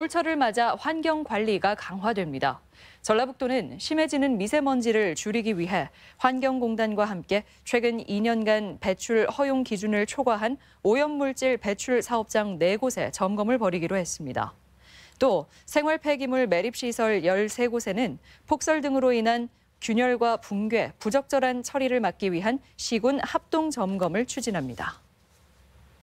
겨울철을 맞아 환경 관리가 강화됩니다. 전라북도는 심해지는 미세먼지를 줄이기 위해 환경공단과 함께 최근 2년간 배출 허용 기준을 초과한 오염물질 배출 사업장 4곳에 점검을 벌이기로 했습니다. 또 생활 폐기물 매립시설 13곳에는 폭설 등으로 인한 균열과 붕괴, 부적절한 처리를 막기 위한 시군 합동 점검을 추진합니다.